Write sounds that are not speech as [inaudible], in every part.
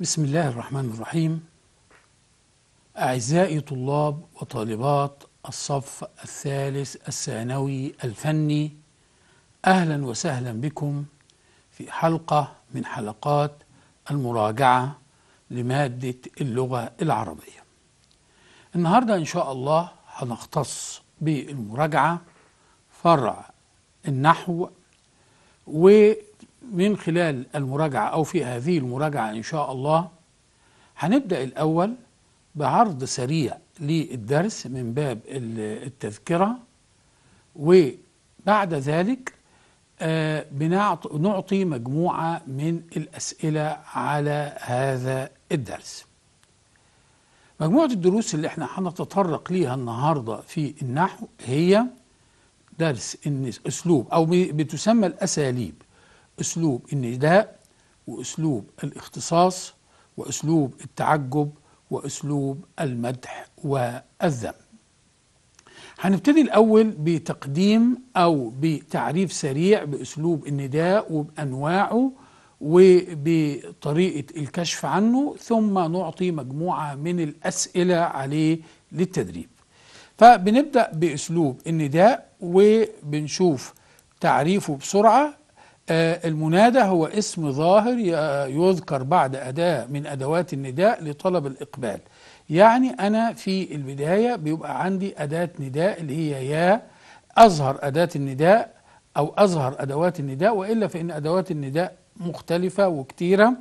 بسم الله الرحمن الرحيم أعزائي طلاب وطالبات الصف الثالث الثانوي الفني أهلا وسهلا بكم في حلقة من حلقات المراجعة لمادة اللغة العربية النهاردة إن شاء الله هنختص بالمراجعة فرع النحو و من خلال المراجعة أو في هذه المراجعة إن شاء الله هنبدأ الأول بعرض سريع للدرس من باب التذكرة وبعد ذلك آه، بنعطي مجموعة من الأسئلة على هذا الدرس مجموعة الدروس اللي احنا هنتطرق ليها النهاردة في النحو هي درس أسلوب أو بتسمى الأساليب اسلوب النداء واسلوب الاختصاص واسلوب التعجب واسلوب المدح والذم هنبتدي الاول بتقديم او بتعريف سريع باسلوب النداء وبانواعه وبطريقه الكشف عنه ثم نعطي مجموعه من الاسئله عليه للتدريب فبنبدا باسلوب النداء وبنشوف تعريفه بسرعه آه، المنادى هو اسم ظاهر يذكر بعد أداة من أدوات النداء لطلب الإقبال يعني أنا في البداية بيبقى عندي أداة نداء اللي هي يا أظهر أداة النداء أو أظهر أدوات النداء وإلا فإن أدوات النداء مختلفة وكتيرة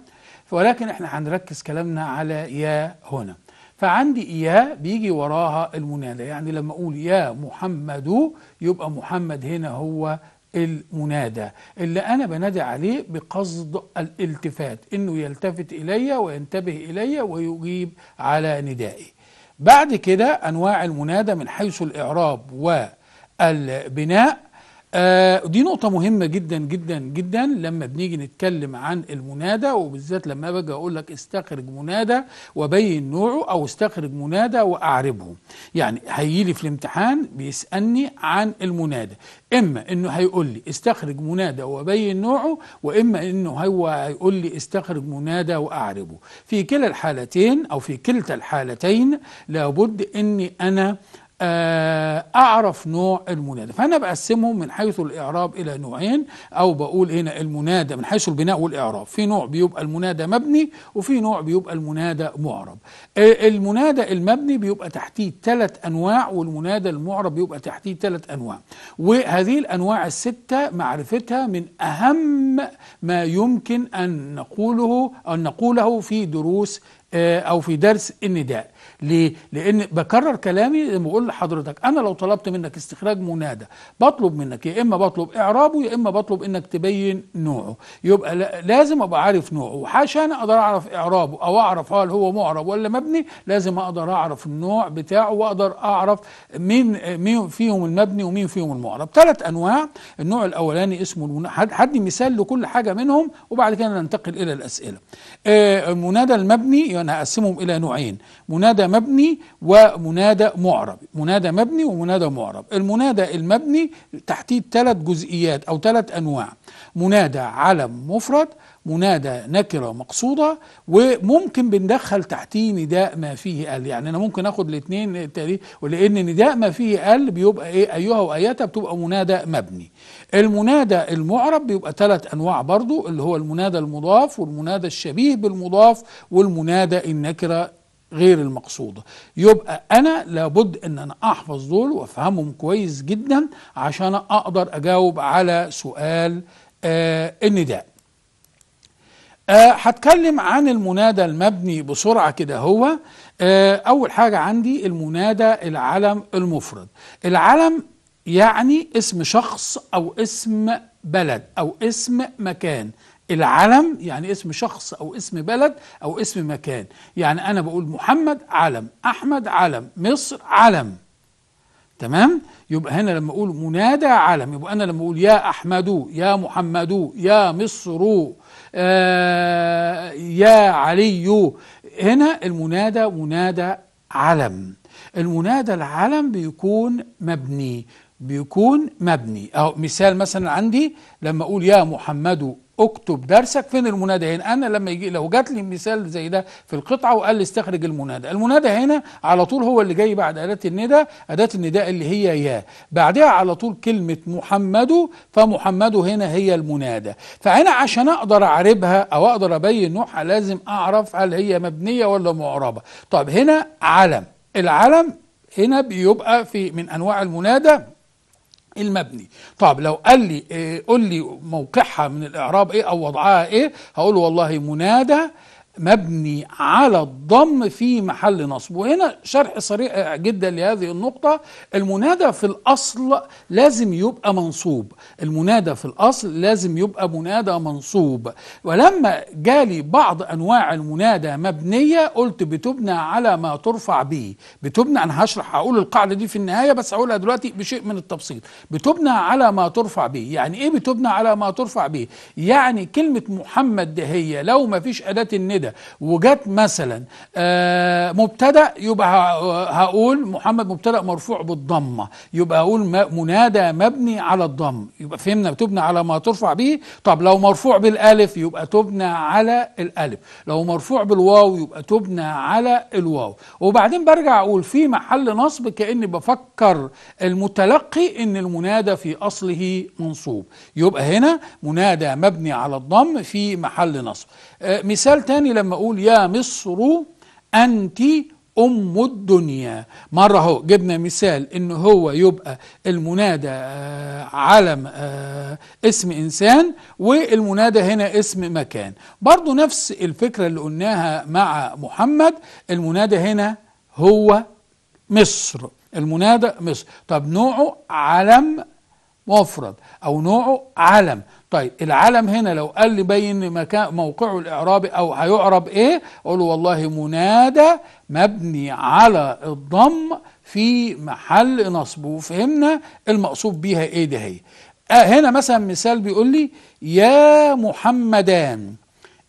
ولكن احنا هنركز كلامنا على يا هنا فعندي يا بيجي وراها المنادى يعني لما أقول يا محمد يبقى محمد هنا هو المنادى اللي أنا بنادي عليه بقصد الالتفات إنه يلتفت إلي وينتبه إلي ويجيب على ندائي بعد كده أنواع المنادى من حيث الإعراب والبناء آه دي نقطة مهمة جدا جدا جدا لما بنيجي نتكلم عن المنادى وبالذات لما باجي اقول لك استخرج منادى وبين نوعه او استخرج منادى واعربه. يعني هيجي لي في الامتحان بيسألني عن المنادى، اما انه هيقول لي استخرج منادى وبين نوعه واما انه هو هيقول لي استخرج منادى واعربه. في كلا الحالتين او في كلتا الحالتين لابد اني انا آه، أعرف نوع المنادى فأنا بقسمهم من حيث الإعراب إلى نوعين أو بقول هنا المنادى من حيث البناء والإعراب في نوع بيبقى المنادى مبني وفي نوع بيبقى المنادى معرب آه، المنادى المبني بيبقى تحتيه ثلاث أنواع والمنادى المعرب بيبقى تحتيه ثلاث أنواع وهذه الأنواع الستة معرفتها من أهم ما يمكن أن نقوله أن نقوله في دروس آه، أو في درس النداء ليه؟ لان بكرر كلامي بقول لحضرتك انا لو طلبت منك استخراج منادى بطلب منك يا اما بطلب اعرابه يا اما بطلب انك تبين نوعه يبقى لازم ابقى عارف نوعه وحاشا انا اقدر اعرف اعرابه او اعرف هل هو معرب ولا مبني لازم اقدر اعرف النوع بتاعه واقدر اعرف مين مين فيهم المبني ومين فيهم المعرب ثلاث انواع النوع الاولاني اسمه المنا... هدي مثال لكل حاجه منهم وبعد كده ننتقل الى الاسئله آه، المنادى المبني انا يعني هقسمهم الى نوعين منادى مبني ومنادى معرب منادى مبني ومنادى معرب المنادى المبني تحتيه ثلاث جزئيات أو ثلاث أنواع منادى علم مفرد منادى نكرة مقصودة وممكن بندخل تحتيه نداء ما فيه قال يعني أنا ممكن أخد الاثنين ولأن نداء ما فيه قال بيبقى إيه أيها وآياتها بتبقى منادى مبني المنادى المعرب بيبقى ثلاث أنواع برضو اللي هو المنادى المضاف والمنادى الشبيه بالمضاف والمنادى النكرة غير المقصودة يبقى أنا لابد أن أنا أحفظ دول وأفهمهم كويس جدا عشان أقدر أجاوب على سؤال آه النداء آه هتكلم عن المنادى المبني بسرعة كده هو آه أول حاجة عندي المنادى العلم المفرد العلم يعني اسم شخص أو اسم بلد أو اسم مكان العلم يعني اسم شخص او اسم بلد او اسم مكان يعني انا بقول محمد علم احمد علم مصر علم تمام يبقى هنا لما اقول منادى علم يبقى انا لما اقول يا احمد يا محمد يا مصر آه يا علي هنا المنادى منادى علم المنادى العلم بيكون مبني بيكون مبني اهو مثال مثلا عندي لما أقول يا محمد اكتب درسك فين المنادى هنا انا لما يجي لو جات لي مثال زي ده في القطعه وقال لي استخرج المنادى المنادى هنا على طول هو اللي جاي بعد اداه الندى اداه النداء اللي هي يا بعدها على طول كلمه محمد فمحمد هنا هي المنادى فانا عشان اقدر اعربها او اقدر ابين نوعها لازم اعرف هل هي مبنيه ولا معربه طب هنا علم العلم هنا بيبقى في من انواع المنادى المبني طب لو قال لي آه، قول لي موقعها من الاعراب ايه او وضعها ايه هقول والله منادى مبني على الضم في محل نصب وهنا شرح صريح جدا لهذه النقطة المنادى في الأصل لازم يبقى منصوب المنادى في الأصل لازم يبقى منادى منصوب ولما جالي بعض أنواع المنادى مبنية قلت بتبنى على ما ترفع به بتبنى أنا هشرح هقول القاعدة دي في النهاية بس هقولها دلوقتي بشيء من التبسيط بتبنى على ما ترفع به يعني إيه بتبنى على ما ترفع به يعني كلمة محمد ده هي لو ما فيش أداة الندى كده وجت مثلا آه، مبتدا يبقى هقول محمد مبتدا مرفوع بالضمه يبقى هقول منادى مبني على الضم يبقى فهمنا تبنى على ما ترفع به طب لو مرفوع بالالف يبقى تبنى على الالف لو مرفوع بالواو يبقى تبنى على الواو وبعدين برجع اقول في محل نصب كاني بفكر المتلقي ان المنادى في اصله منصوب يبقى هنا منادى مبني على الضم في محل نصب آه، مثال تاني لما أقول يا مصر أنت أم الدنيا مرة اهو جبنا مثال إن هو يبقى المنادى آه، علم آه، اسم إنسان والمنادى هنا اسم مكان برضو نفس الفكرة اللي قلناها مع محمد المنادى هنا هو مصر المنادى مصر طب نوعه علم مفرد أو نوعه علم طيب العلم هنا لو قال لي بين مكان موقعه الاعرابي او هيعرب ايه اقول له والله منادى مبني على الضم في محل نصب وفهمنا المقصود بيها ايه ده هي آه هنا مثلا مثال بيقول لي يا محمدان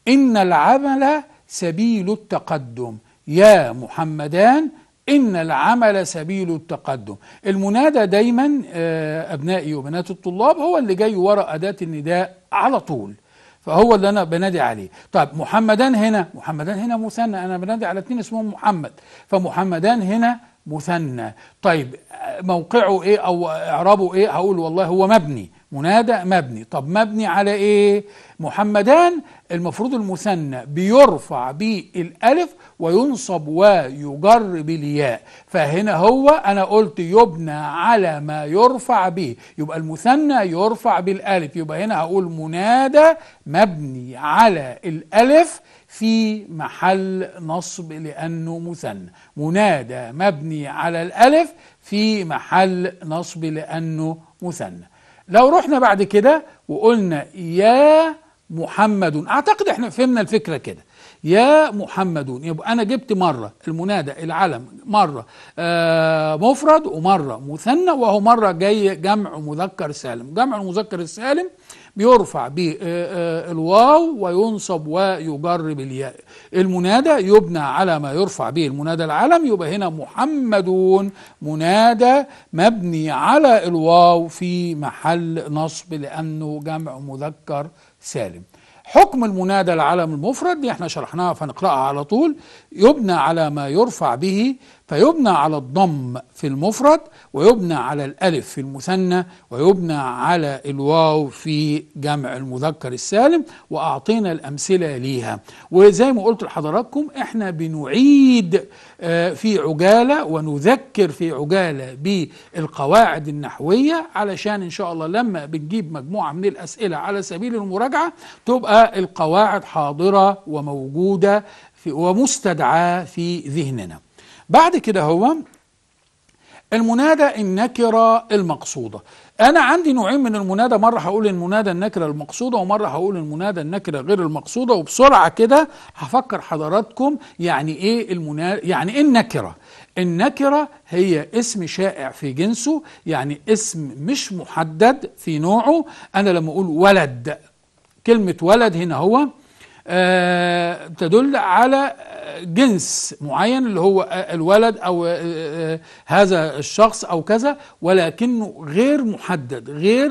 ان العمل سبيل التقدم يا محمدان إن العمل سبيل التقدم المنادى دايما آه، أبنائي وبنات الطلاب هو اللي جاي وراء أداة النداء على طول فهو اللي أنا بنادي عليه طيب محمدان هنا محمدان هنا مثنى أنا بنادي على اتنين اسمهم محمد فمحمدان هنا مثنى طيب آه، موقعه إيه أو إعرابه إيه هقول والله هو مبني منادى مبني طب مبني على ايه محمدان المفروض المثنى بيرفع بالالف وينصب ويجر بالياء فهنا هو انا قلت يبنى على ما يرفع به يبقى المثنى يرفع بالالف يبقى هنا هقول منادى مبني على الالف في محل نصب لأنه مثنى منادى مبني على الألف في محل نصب لأنه مثنى لو رحنا بعد كده وقلنا يا محمد اعتقد احنا فهمنا الفكره كده يا محمدون يبقى انا جبت مره المنادى العلم مره آه، مفرد ومره مثنى وهو مره جاي جمع مذكر سالم جمع المذكر السالم بيرفع بالواو آه، آه، وينصب ويجر بالياء المنادى يبنى على ما يرفع به المنادى العلم يبقى هنا محمد منادى مبني على الواو في محل نصب لأنه جمع مذكر سالم حكم المنادى العلم المفرد دي احنا شرحناها فنقرأها على طول يبنى على ما يرفع به فيبنى على الضم في المفرد ويبنى على الألف في المثنى ويبنى على الواو في جمع المذكر السالم وأعطينا الأمثلة ليها وزي ما قلت لحضراتكم احنا بنعيد آه، في عجالة ونذكر في عجالة بالقواعد النحوية علشان إن شاء الله لما بنجيب مجموعة من الأسئلة على سبيل المراجعة تبقى القواعد حاضرة وموجودة ومستدعاة في ذهننا بعد كده هو المنادى النكرة المقصودة أنا عندي نوعين من المنادى مرة هقول المنادى النكرة المقصودة ومرة هقول المنادى النكرة غير المقصودة وبسرعة كده هفكر حضراتكم يعني إيه المنادى يعني إيه النكرة النكرة هي اسم شائع في جنسه يعني اسم مش محدد في نوعه أنا لما أقول ولد كلمة ولد هنا هو آه، تدل على جنس معين اللي هو الولد او آه، آه، هذا الشخص او كذا ولكنه غير محدد غير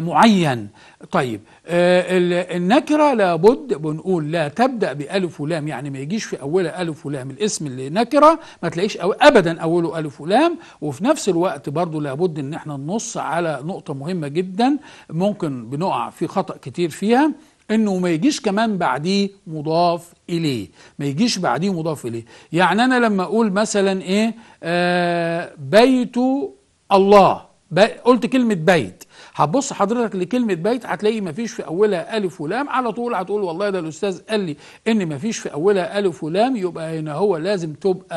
معين طيب النكرة لابد بنقول لا تبدأ بألف ولام يعني ما يجيش في أولها ألف ولام الاسم اللي نكرة ما تلاقيش أو أبدا أوله ألف ولام وفي نفس الوقت برضو لابد إن احنا ننص على نقطة مهمة جدا ممكن بنقع في خطأ كتير فيها انه ما يجيش كمان بعديه مضاف اليه ما يجيش بعديه مضاف اليه يعني انا لما اقول مثلا ايه آه بيت الله قلت كلمه بيت هتبص حضرتك لكلمه بيت هتلاقي مفيش في اولها الف ولام على طول هتقول والله ده الاستاذ قال لي ان مفيش في اولها الف ولام يبقى هنا هو لازم تبقى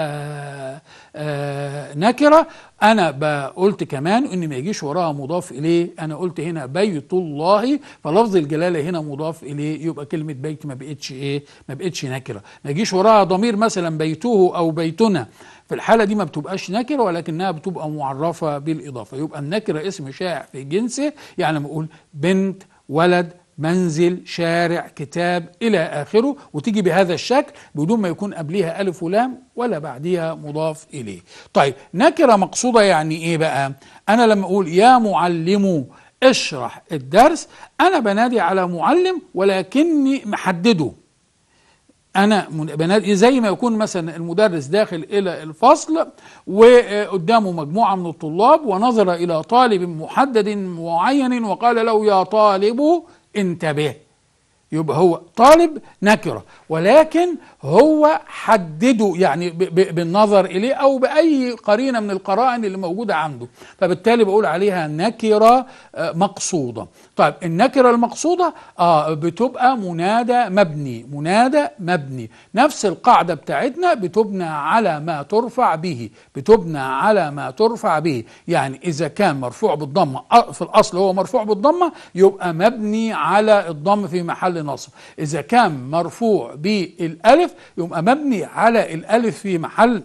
آه، نكره انا قلت كمان ان ما يجيش وراها مضاف اليه انا قلت هنا بيت الله فلفظ الجلاله هنا مضاف اليه يبقى كلمه بيت ما بقتش ايه ما بقتش نكره ما يجيش وراها ضمير مثلا بيته او بيتنا في الحالة دي ما بتبقاش نكرة ولكنها بتبقى معرفة بالإضافة يبقى النكرة اسم شائع في جنسه يعني بقول بنت ولد منزل شارع كتاب إلى آخره وتيجي بهذا الشكل بدون ما يكون قبليها ألف ولام ولا بعديها مضاف إليه طيب نكرة مقصودة يعني إيه بقى أنا لما أقول يا معلم اشرح الدرس أنا بنادي على معلم ولكني محدده انا بنادي إيه، زي ما يكون مثلا المدرس داخل الى الفصل وقدامه مجموعه من الطلاب ونظر الى طالب محدد معين وقال له يا طالب انتبه يبقى هو طالب نكره ولكن هو حدده يعني بالنظر اليه او باي قرينه من القرائن اللي موجوده عنده فبالتالي بقول عليها نكره آه، مقصوده طيب النكرة المقصودة آه بتبقى منادى مبني منادى مبني نفس القاعدة بتاعتنا بتبنى على ما ترفع به بتبنى على ما ترفع به يعني إذا كان مرفوع بالضمة في الأصل هو مرفوع بالضمة يبقى مبني على الضم في محل نصب إذا كان مرفوع بالألف يبقى مبني على الألف في محل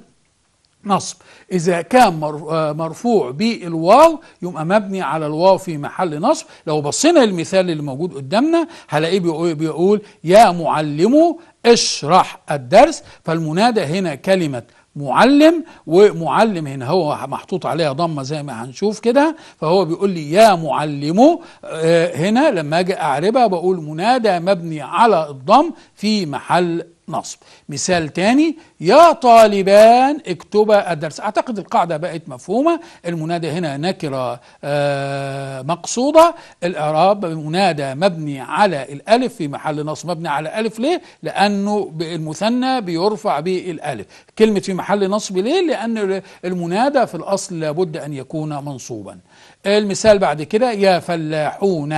نصب إذا كان آه، مرفوع بالواو يبقى مبني على الواو في محل نصب لو بصينا المثال اللي موجود قدامنا هلاقيه بيقول, بيقول يا معلم اشرح الدرس فالمنادى هنا كلمة معلم ومعلم هنا هو محطوط عليها ضمه زي ما هنشوف كده فهو بيقول لي يا معلم آه، هنا لما اجي اعربها بقول منادى مبني على الضم في محل نصب مثال تاني يا طالبان اكتبا الدرس أعتقد القاعدة بقت مفهومة المنادى هنا نكرة آه، مقصودة الإعراب منادى مبني على الألف في محل نصب مبني على ألف ليه؟ لأنه المثنى بيرفع بالألف كلمة في محل نصب ليه؟ لأن المنادى في الأصل لابد أن يكون منصوبا المثال بعد كده يا فلاحون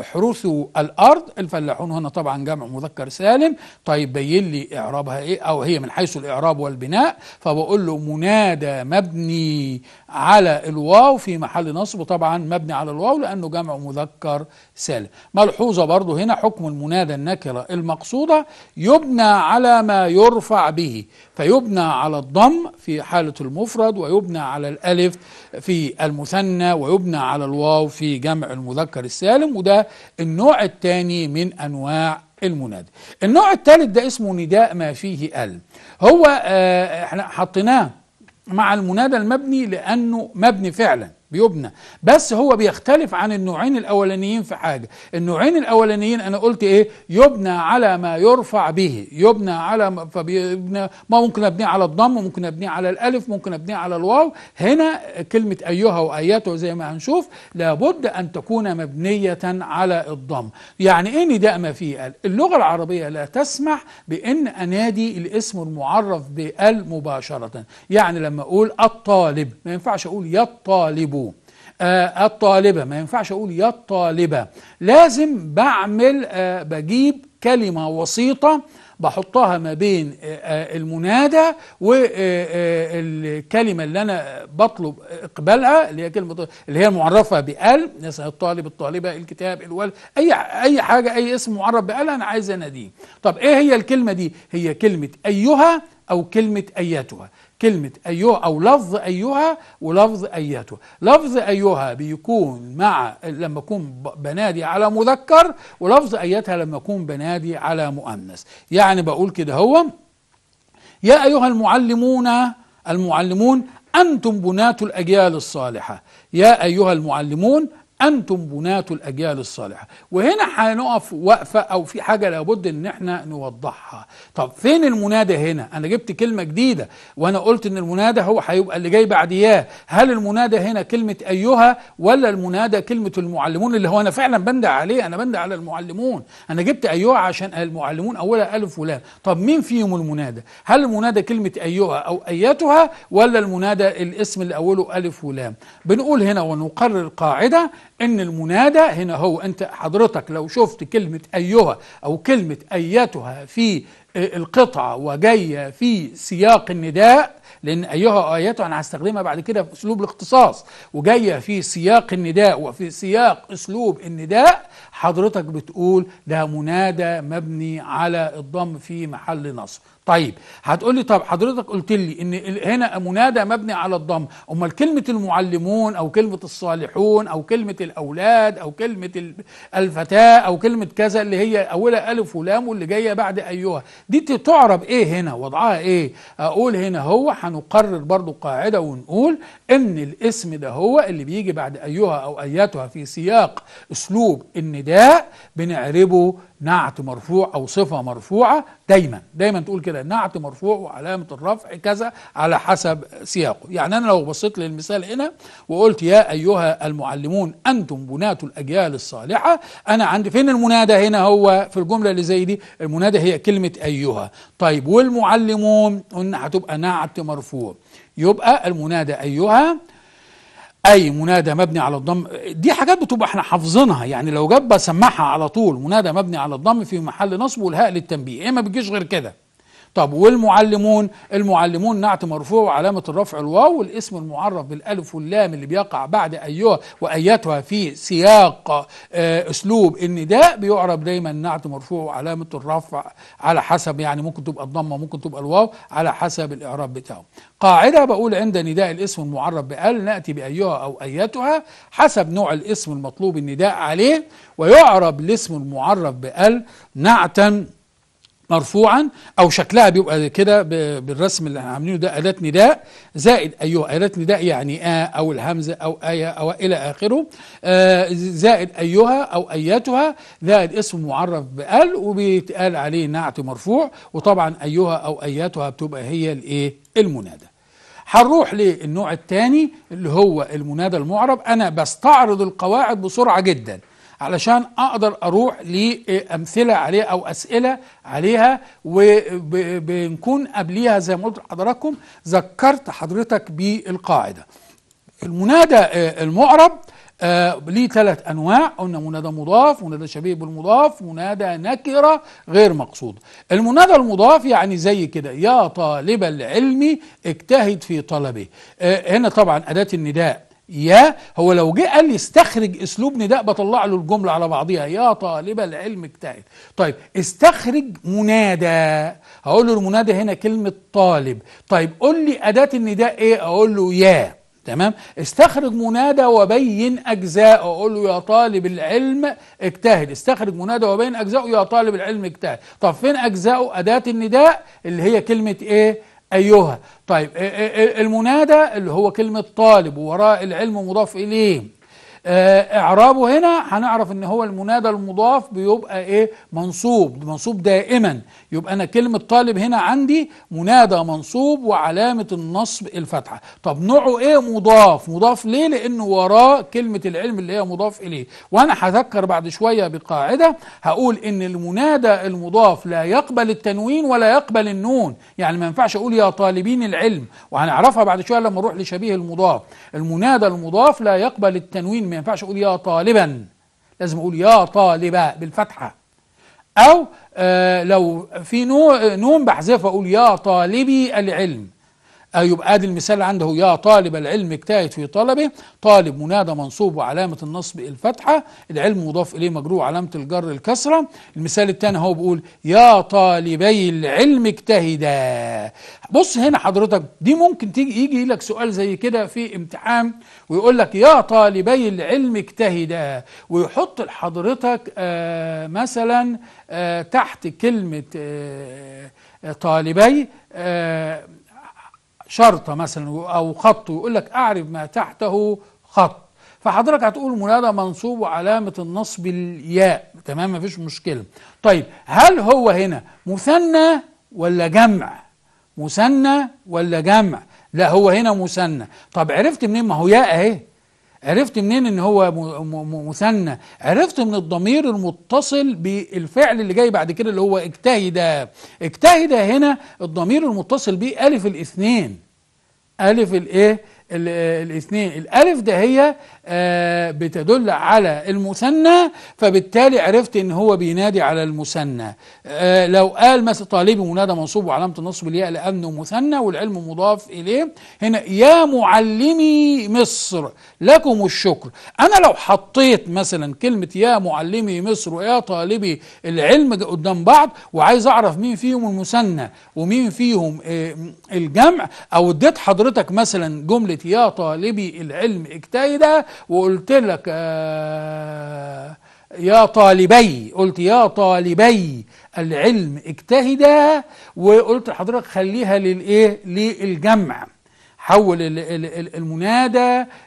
احرثوا الارض الفلاحون هنا طبعا جمع مذكر سالم طيب بين لي اعرابها ايه او هي من حيث الاعراب والبناء فبقول له منادى مبني على الواو في محل نصب طبعا مبني على الواو لانه جمع مذكر سالم ملحوظه برضه هنا حكم المنادى النكره المقصوده يبنى على ما يرفع به فيبنى على الضم في حالة المفرد ويبنى على الألف في المثنى ويبنى على الواو في جمع المذكر السالم وده النوع الثاني من أنواع المنادى النوع الثالث ده اسمه نداء ما فيه ال هو آه، احنا حطيناه مع المنادى المبني لأنه مبني فعلاً بيبنى بس هو بيختلف عن النوعين الاولانيين في حاجه النوعين الاولانيين انا قلت ايه يبنى على ما يرفع به يبنى على ما فبيبنى ما ممكن ابنيه على الضم ممكن ابنيه على الالف ممكن ابنيه على الواو هنا كلمه ايها واياته زي ما هنشوف لابد ان تكون مبنيه على الضم يعني ايه نداء ما فيه ال اللغه العربيه لا تسمح بان انادي الاسم المعرف بال مباشره يعني لما اقول الطالب ما ينفعش اقول يا الطالب آه، الطالبة ما ينفعش أقول يا الطالبة لازم بعمل آه، بجيب كلمة وسيطة بحطها ما بين آه، المنادى والكلمة اللي أنا بطلب إقبالها اللي هي كلمة اللي هي معرفة بأل مثلا الطالب الطالبة الكتاب الول أي أي حاجة أي اسم معرف بأل أنا عايز أناديه طب إيه هي الكلمة دي؟ هي كلمة أيها أو كلمة أياتها كلمة أيها أو لفظ أيها ولفظ أياته لفظ أيها بيكون مع لما أكون بنادي على مذكر ولفظ أيتها لما أكون بنادي على مؤنث يعني بقول كده هو يا أيها المعلمون المعلمون أنتم بناة الأجيال الصالحة يا أيها المعلمون أنتم بناة الأجيال الصالحة وهنا هنقف وقفة أو في حاجة لابد إن إحنا نوضحها طب فين المنادى هنا أنا جبت كلمة جديدة وأنا قلت إن المنادى هو هيبقى اللي جاي بعد ياه هل المنادى هنا كلمة أيها ولا المنادى كلمة المعلمون اللي هو أنا فعلا بندى عليه أنا بندى على المعلمون أنا جبت أيها عشان المعلمون أولها ألف ولام طب مين فيهم المنادى هل المنادى كلمة أيها أو أيتها ولا المنادى الاسم اللي أوله ألف ولام بنقول هنا ونقرر قاعدة ان المنادى هنا هو انت حضرتك لو شفت كلمه ايها او كلمه ايتها في آه، القطعه وجايه في سياق النداء لان ايها ايتها انا هستخدمها بعد كده في اسلوب الاختصاص وجايه في سياق النداء وفي سياق اسلوب النداء حضرتك بتقول ده منادى مبني على الضم في محل نصب طيب هتقول لي طب حضرتك قلت لي ان هنا منادى مبني على الضم امال كلمه المعلمون او كلمه الصالحون او كلمه الاولاد او كلمه الفتاه او كلمه كذا اللي هي اولها الف ولام واللي جايه بعد ايها دي تعرب ايه هنا وضعها ايه اقول هنا هو هنقرر برضو قاعده ونقول ان الاسم ده هو اللي بيجي بعد ايها او اياتها في سياق اسلوب النداء بنعربه نعت مرفوع او صفه مرفوعه دايما دايما تقول كده نعت مرفوع وعلامه الرفع كذا على حسب سياقه يعني انا لو بصيت للمثال هنا وقلت يا ايها المعلمون انتم بناة الاجيال الصالحه انا عندي فين المنادى هنا هو في الجمله اللي زي دي المنادى هي كلمه ايها طيب والمعلمون هتبقى نعت مرفوع يبقى المنادى ايها اي منادى مبني على الضم دي حاجات بتبقى احنا حافظينها يعني لو جاب بسمعها على طول منادى مبني على الضم في محل نصب والهاء للتنبيه إيه ما بتجيش غير كده طب والمعلمون المعلمون نعت مرفوع وعلامة الرفع الواو والاسم المعرف بالالف واللام اللي بيقع بعد ايها وايتها في سياق آه، اسلوب النداء بيعرب دايما نعت مرفوع وعلامة الرفع على حسب يعني ممكن تبقى الضمة ممكن تبقى الواو على حسب الاعراب بتاعه قاعدة بقول عند نداء الاسم المعرف بال ناتي بايها او ايتها حسب نوع الاسم المطلوب النداء عليه ويعرب الاسم المعرف بال نعتا مرفوعا أو شكلها بيبقى كده بالرسم اللي احنا عاملينه ده أداة نداء زائد أيها أداة نداء يعني آ أو الهمزة أو آية أو إلى آخره زائد أيها أو أيتها زائد اسم معرف بأل وبيتقال عليه نعت مرفوع وطبعا أيها أو أيتها بتبقى هي الإيه المنادى هنروح للنوع الثاني اللي هو المنادى المعرب انا بستعرض القواعد بسرعه جدا علشان اقدر اروح لامثله عليها او اسئله عليها وبنكون قبليها زي ما قلت لحضراتكم ذكرت حضرتك بالقاعده المنادى آه، المعرب آه ليه ثلاث انواع قلنا منادى مضاف منادى شبيه بالمضاف منادى نكره غير مقصود المنادى المضاف يعني زي كده يا طالب العلم اجتهد في طلبه آه هنا طبعا اداه النداء يا هو لو جه قال لي استخرج اسلوب نداء بطلع له الجمله على بعضيها يا طالب العلم اجتهد طيب استخرج منادى هقول له المنادى هنا كلمه طالب طيب قل لي اداه النداء ايه اقول له يا تمام استخرج منادى وبين اجزاء اقول له يا طالب العلم اجتهد استخرج منادى وبين اجزاء يا طالب العلم اجتهد طب فين اجزاءه اداه النداء اللي هي كلمه ايه أيها طيب المنادى اللي هو كلمة طالب ووراء العلم مضاف إليه آه، إعرابه هنا هنعرف إن هو المنادى المضاف بيبقى إيه منصوب منصوب دائما يبقى أنا كلمة طالب هنا عندي منادى منصوب وعلامة النصب الفتحة طب نوعه إيه مضاف مضاف ليه لأنه وراه كلمة العلم اللي هي مضاف إليه وأنا هذكر بعد شوية بقاعدة هقول إن المنادى المضاف لا يقبل التنوين ولا يقبل النون يعني ما ينفعش أقول يا طالبين العلم وهنعرفها بعد شوية لما نروح لشبيه المضاف المنادى المضاف لا يقبل التنوين ما ينفعش أقول يا طالبا لازم أقول يا طالبا بالفتحة أو آه، لو في نون بحذفها أقول يا طالبي العلم يبقى ادي المثال عنده يا طالب العلم اجتهد في طلبه طالب منادى منصوب وعلامه النصب الفتحه العلم مضاف اليه مجرور علامه الجر الكسره المثال الثاني هو بيقول يا طالبي العلم اجتهدا بص هنا حضرتك دي ممكن تيجي يجي لك سؤال زي كده في امتحان ويقول لك يا طالبي العلم اجتهدا ويحط لحضرتك آه مثلا آه تحت كلمه آه, آه، طالبي آه شرطة مثلا أو خط ويقول لك أعرف ما تحته خط فحضرتك هتقول منادى منصوب وعلامة النصب الياء تمام مفيش مشكلة طيب هل هو هنا مثنى ولا جمع مثنى ولا جمع لا هو هنا مثنى طب عرفت منين ما هو ياء اهي عرفت منين ان هو مثنى عرفت من الضمير المتصل بالفعل اللي جاي بعد كده اللي هو اجتهد اجتهد هنا الضمير المتصل به الف الاثنين ألف الإيه الاثنين الألف ده هي آه، بتدل على المثنى فبالتالي عرفت ان هو بينادي على المثنى آه، لو قال مثلا طالب منادى منصوب وعلامه النصب الياء لانه مثنى والعلم مضاف اليه هنا يا معلمي مصر لكم الشكر انا لو حطيت مثلا كلمه يا معلمي مصر ويا طالبي العلم قدام بعض وعايز اعرف مين فيهم المثنى ومين فيهم آه، الجمع او اديت حضرتك مثلا جمله يا طالبي العلم اجتهد وقلت لك آه، يا طالبي قلت يا طالبي العلم اجتهدا وقلت لحضرتك خليها للايه للجمع حول المنادى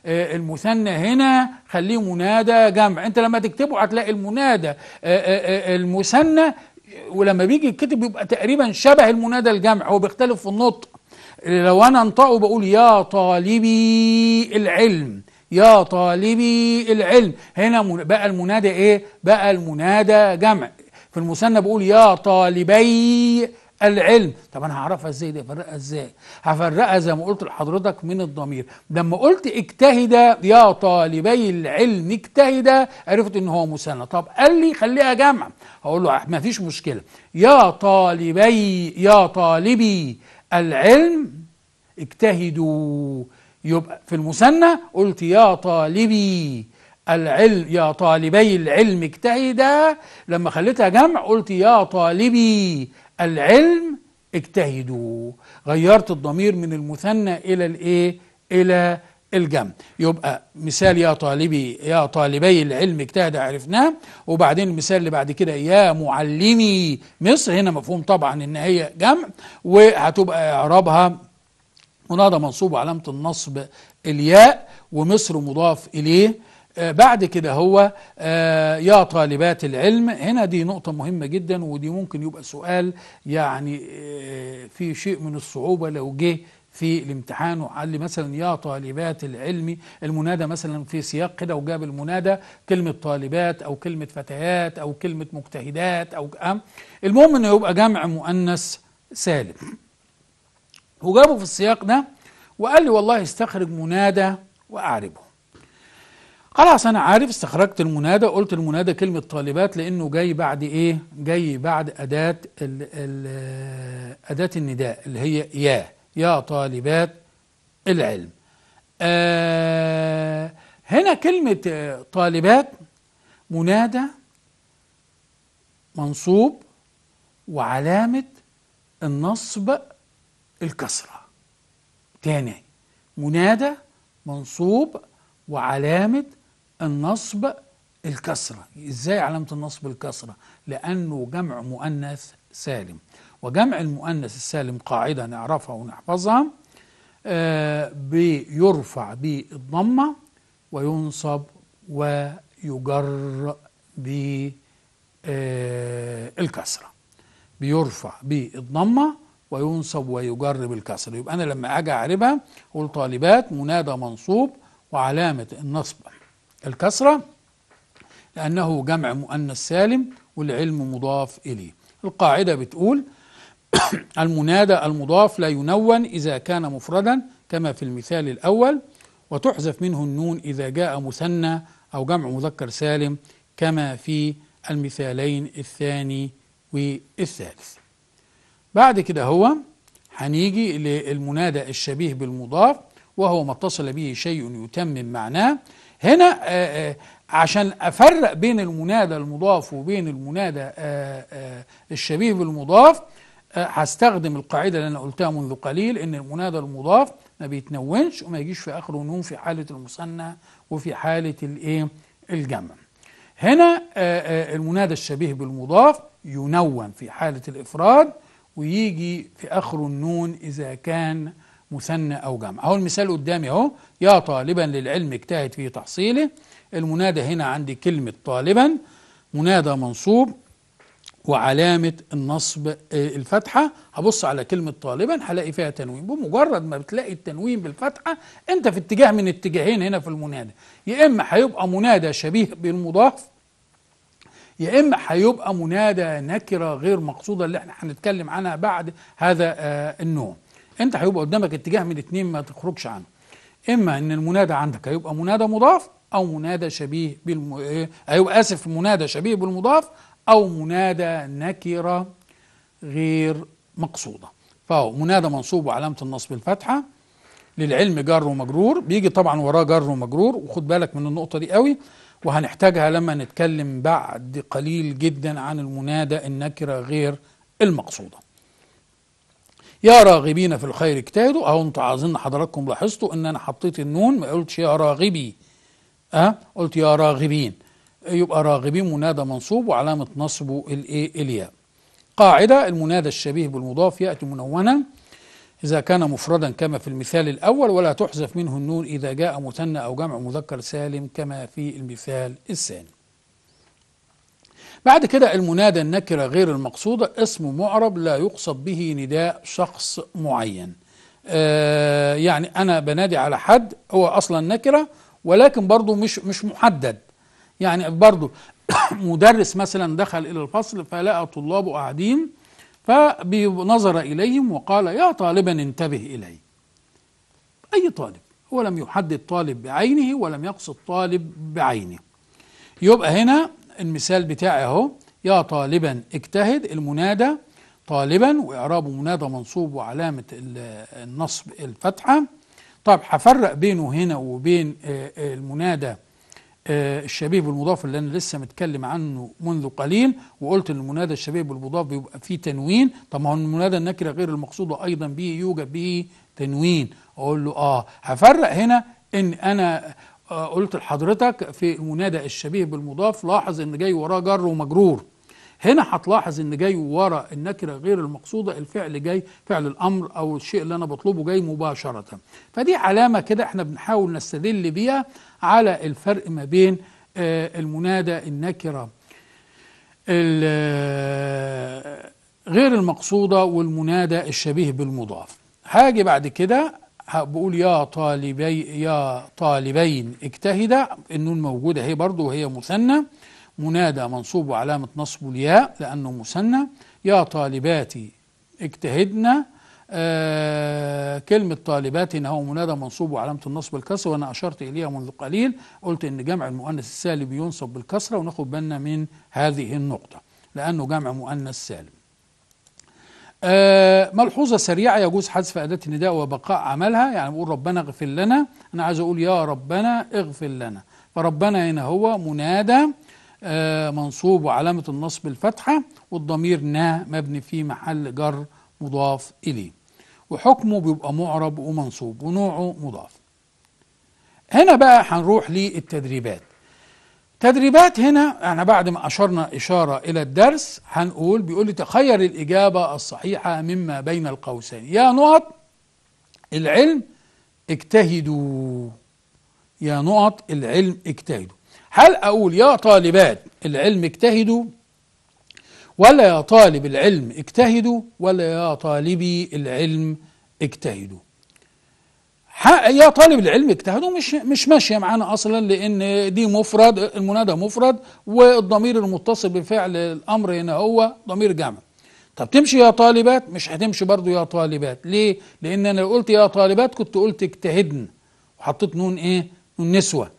آه، المثنى هنا خليه منادى جمع انت لما تكتبه هتلاقي المنادى آه، المثنى ولما بيجي يتكتب بيبقى تقريبا شبه المنادى الجمع هو بيختلف في النطق لو انا انطقه بقول يا طالبي العلم يا طالبي العلم هنا بقى المنادى ايه بقى المنادى جمع في المثنى بقول يا طالبي العلم طب انا هعرفها ازاي دي افرقها ازاي هفرقها زي ما قلت لحضرتك من الضمير لما قلت اجتهد يا طالبي العلم اجتهد عرفت ان هو مثنى طب قال لي خليها جمع هقول له ما فيش مشكله يا طالبي يا طالبي العلم اجتهدوا يبقى في المثنى قلت يا طالبي العلم يا طالبي العلم اجتهدا لما خليتها جمع قلت يا طالبي العلم اجتهدوا غيرت الضمير من المثنى الى الايه الى الجمع يبقى مثال يا طالبي يا طالبي العلم اجتهد عرفناه وبعدين المثال اللي بعد كده يا معلمي مصر هنا مفهوم طبعا ان هي جمع وهتبقى اعرابها منادى منصوب علامة النصب الياء ومصر مضاف إليه آه، بعد كده هو آه، يا طالبات العلم هنا دي نقطة مهمة جدا ودي ممكن يبقى سؤال يعني آه، في شيء من الصعوبة لو جه في الامتحان وقال لي مثلا يا طالبات العلم المنادى مثلا في سياق كده وجاب المنادى كلمة طالبات أو كلمة فتيات أو كلمة مجتهدات أو أم المهم إنه يبقى جمع مؤنث سالم وجابه في السياق ده وقال لي والله استخرج منادى وأعربه خلاص أنا عارف استخرجت المنادى وقلت المنادى كلمة طالبات لأنه جاي بعد إيه؟ جاي بعد أداة الـ الـ أداة النداء اللي هي يا يا طالبات العلم آه هنا كلمة طالبات منادى منصوب وعلامة النصب الكسرة تاني منادى منصوب وعلامة النصب الكسرة ازاي علامة النصب الكسرة لأنه جمع مؤنث سالم وجمع المؤنث السالم قاعدة نعرفها ونحفظها آه بيرفع بالضمة وينصب ويجر بالكسرة آه، بيرفع بالضمة وينصب ويجرب الكسر يبقى أنا لما أجي أعربها أقول طالبات منادى منصوب وعلامة النصب الكسرة لأنه جمع مؤنث سالم والعلم مضاف إليه القاعدة بتقول [coughs] المنادى المضاف لا ينون إذا كان مفردا كما في المثال الأول وتحذف منه النون إذا جاء مثنى أو جمع مذكر سالم كما في المثالين الثاني والثالث بعد كده هو هنيجي للمنادى الشبيه بالمضاف وهو ما اتصل به شيء يتمم معناه هنا آه، آه، عشان أفرق بين المنادى المضاف وبين المنادى آه، الشبيه بالمضاف هستخدم القاعدة اللي أنا قلتها منذ قليل إن المنادى المضاف ما بيتنونش وما يجيش في آخره نون في حالة المثنى وفي حالة الإيه الجمع هنا المنادى الشبيه بالمضاف ينون في حالة الإفراد ويجي في آخره النون إذا كان مثنى أو جمع أهو المثال قدامي أهو يا طالبا للعلم اجتهد في تحصيله المنادى هنا عندي كلمة طالبا منادى منصوب وعلامة النصب آه، الفتحة هبص على كلمة طالبا هلاقي فيها تنوين بمجرد ما بتلاقي التنوين بالفتحة انت في اتجاه من اتجاهين هنا في المنادى يا اما هيبقى منادى شبيه بالمضاف يا اما هيبقى منادى نكره غير مقصوده اللي احنا هنتكلم عنها بعد هذا آه، النوع انت هيبقى قدامك اتجاه من الاثنين ما تخرجش عنه اما ان المنادى عندك هيبقى منادى مضاف او منادى شبيه بالم... ايوه اسف منادى شبيه بالمضاف او منادى نكره غير مقصوده فهو منادى منصوب وعلامه النصب الفتحه للعلم جار ومجرور بيجي طبعا وراه جار ومجرور وخد بالك من النقطه دي قوي وهنحتاجها لما نتكلم بعد قليل جدا عن المنادى النكرة غير المقصودة يا راغبين في الخير اجتهدوا اهو انتوا عايزين حضراتكم لاحظتوا ان انا حطيت النون ما قلتش يا راغبي اه قلت يا راغبين يبقى راغبين منادى منصوب وعلامة نصبه الايه الياء قاعدة المنادى الشبيه بالمضاف يأتي منونا إذا كان مفردا كما في المثال الأول ولا تحذف منه النون إذا جاء مثنى أو جمع مذكر سالم كما في المثال الثاني بعد كده المنادى النكرة غير المقصودة اسم معرب لا يقصد به نداء شخص معين آه يعني أنا بنادي على حد هو أصلا نكرة ولكن برضه مش مش محدد يعني برضه [coughs] مدرس مثلا دخل إلى الفصل فلقى طلابه قاعدين فنظر إليهم وقال يا طالبا انتبه إلي أي طالب هو لم يحدد طالب بعينه ولم يقصد طالب بعينه يبقى هنا المثال بتاعي اهو يا طالبا اجتهد المنادى طالبا وإعراب منادى منصوب وعلامة النصب الفتحة طب هفرق بينه هنا وبين آه، آه، المنادى آه، الشبيه بالمضاف اللي انا لسه متكلم عنه منذ قليل وقلت ان المنادى الشبيه بالمضاف بيبقى فيه تنوين طب ما هو المنادى النكره غير المقصوده ايضا به يوجد به تنوين اقول له اه هفرق هنا ان انا آه قلت لحضرتك في المنادى الشبيه بالمضاف لاحظ ان جاي وراه جر ومجرور هنا هتلاحظ ان جاي ورا النكره غير المقصوده الفعل جاي فعل الامر او الشيء اللي انا بطلبه جاي مباشره فدي علامه كده احنا بنحاول نستدل بيها على الفرق ما بين آه، المنادى النكرة آه، غير المقصودة والمنادى الشبيه بالمضاف هاجي بعد كده بقول يا طالبي يا طالبين اجتهدا النون موجودة هي برضه وهي مثنى منادى منصوب وعلامة نصب الياء لأنه مثنى يا طالباتي اجتهدنا آه كلمة طالبات هو منادى منصوب وعلامة النصب بالكسر وأنا أشرت إليها منذ قليل قلت إن جمع المؤنث السالب ينصب بالكسرة وناخد بالنا من هذه النقطة لأنه جمع مؤنث سالب آه ملحوظة سريعة يجوز حذف أداة النداء وبقاء عملها يعني بقول ربنا اغفر لنا أنا عايز أقول يا ربنا اغفر لنا فربنا هنا هو منادى آه منصوب وعلامة النصب الفتحة والضمير نا مبني في محل جر مضاف إليه وحكمه بيبقى معرب ومنصوب ونوعه مضاف هنا بقى هنروح للتدريبات تدريبات هنا احنا بعد ما اشرنا اشاره الى الدرس هنقول بيقول لي تخير الاجابه الصحيحه مما بين القوسين يا نقط العلم اجتهدوا يا نقط العلم اجتهدوا هل اقول يا طالبات العلم اجتهدوا ولا يا طالب العلم اجتهدوا ولا يا طالبي العلم اجتهدوا يا طالب العلم اجتهدوا مش مش ماشيه معانا اصلا لان دي مفرد المنادى مفرد والضمير المتصل بفعل الامر هنا هو ضمير جمع طب تمشي يا طالبات مش هتمشي برضو يا طالبات ليه لان انا لو قلت يا طالبات كنت قلت اجتهدن وحطيت نون ايه نون نسوه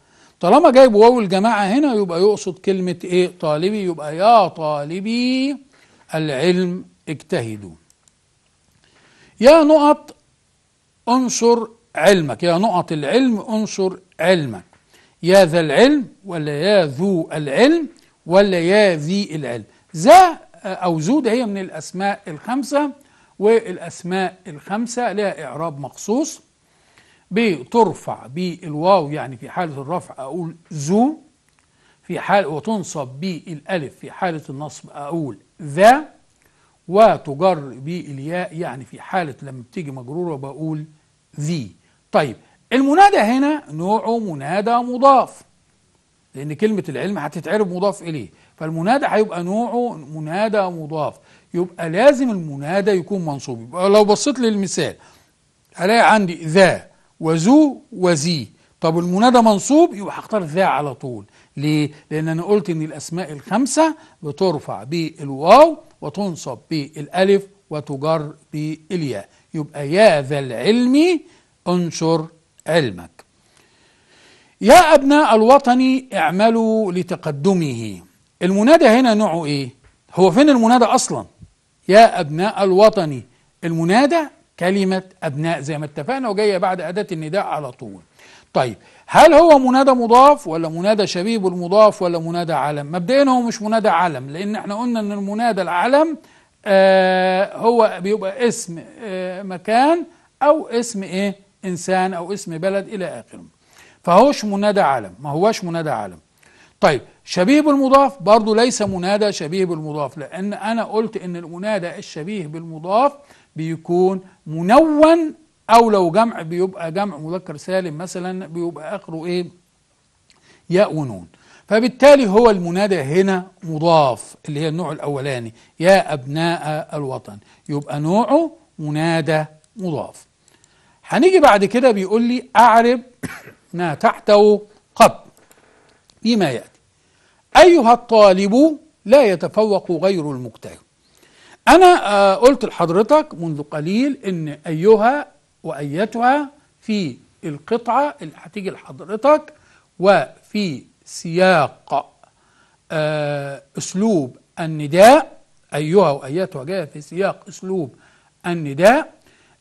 طالما جايب واو الجماعة هنا يبقى يقصد كلمة ايه طالبي يبقى يا طالبي العلم اجتهدوا يا نقط انصر علمك يا نقط العلم انصر علمك يا ذا العلم ولا يا ذو العلم ولا يا ذي العلم ذا أو ذو ده هي من الأسماء الخمسة والأسماء الخمسة لها إعراب مخصوص بترفع بالواو يعني في حالة الرفع أقول ذو في حال وتنصب بالألف في حالة النصب أقول ذا وتجر بالياء يعني في حالة لما بتيجي مجرورة بقول ذي طيب المنادى هنا نوعه منادى مضاف لأن كلمة العلم هتتعرب مضاف إليه فالمنادى هيبقى نوعه منادى مضاف يبقى لازم المنادى يكون منصوب يبقى لو بصيت للمثال ألاقي عندي ذا وذو وزي طب المنادى منصوب يبقى هختار ذا على طول ليه؟ لأن أنا قلت إن الأسماء الخمسة بترفع بالواو وتنصب بالألف وتجر بالياء يبقى يا ذا العلم انشر علمك يا أبناء الوطن اعملوا لتقدمه المنادى هنا نوعه إيه؟ هو فين المنادى أصلا؟ يا أبناء الوطن المنادى كلمة أبناء زي ما اتفقنا وجاية بعد أداة النداء على طول طيب هل هو منادى مضاف ولا منادى شبيه بالمضاف ولا منادى علم مبدئيا هو مش منادى علم لأن احنا قلنا أن المنادى العلم آه هو بيبقى اسم آه مكان أو اسم إيه إنسان أو اسم بلد إلى آخره فهوش منادى علم ما هوش منادى علم طيب شبيه بالمضاف برضه ليس منادى شبيه بالمضاف لأن أنا قلت أن المنادى الشبيه بالمضاف بيكون منون او لو جمع بيبقى جمع مذكر سالم مثلا بيبقى اخره ايه ياء ونون فبالتالي هو المنادى هنا مضاف اللي هي النوع الاولاني يا ابناء الوطن يبقى نوعه منادى مضاف هنيجي بعد كده بيقول لي اعرب [coughs] ما تحته قبل فيما ياتي ايها الطالب لا يتفوق غير المجتهد أنا آه، قلت لحضرتك منذ قليل إن أيها وأيتها في القطعة اللي هتيجي لحضرتك وفي سياق آه، أسلوب النداء أيها وأيتها جاية في سياق أسلوب النداء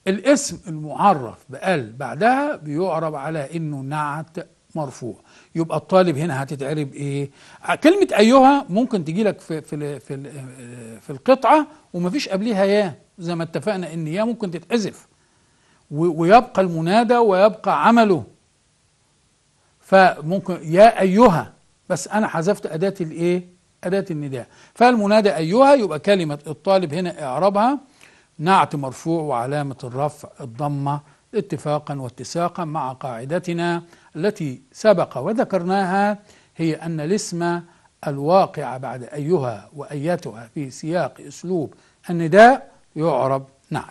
الاسم المعرف بأل بعدها بيعرب على إنه نعت مرفوع يبقى الطالب هنا هتتعرب ايه كلمه ايها ممكن تجي لك في في في, في القطعه ومفيش قبليها يا زي ما اتفقنا ان يا ممكن تتحذف ويبقى المنادى ويبقى عمله فممكن يا ايها بس انا حذفت اداه الايه اداه النداء فالمنادى ايها يبقى كلمه الطالب هنا اعرابها نعت مرفوع وعلامه الرفع الضمه اتفاقا واتساقا مع قاعدتنا التي سبق وذكرناها هي أن الاسم الواقع بعد أيها وأيتها في سياق أسلوب النداء يعرب نعم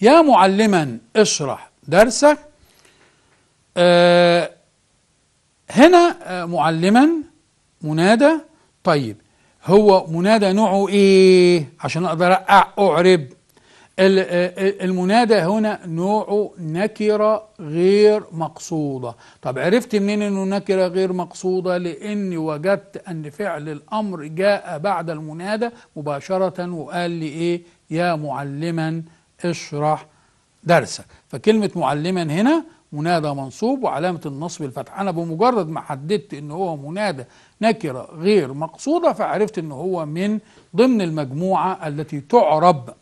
يا معلما اشرح درسك آه هنا آه معلما منادى طيب هو منادى نوعه ايه عشان اقدر اعرب المنادى هنا نوعه نكرة غير مقصودة طب عرفت منين أنه نكرة غير مقصودة لأني وجدت أن فعل الأمر جاء بعد المنادى مباشرة وقال لي إيه يا معلما اشرح درسك فكلمة معلما هنا منادى منصوب وعلامة النصب الفتح أنا بمجرد ما حددت أنه هو منادى نكرة غير مقصودة فعرفت أنه هو من ضمن المجموعة التي تعرب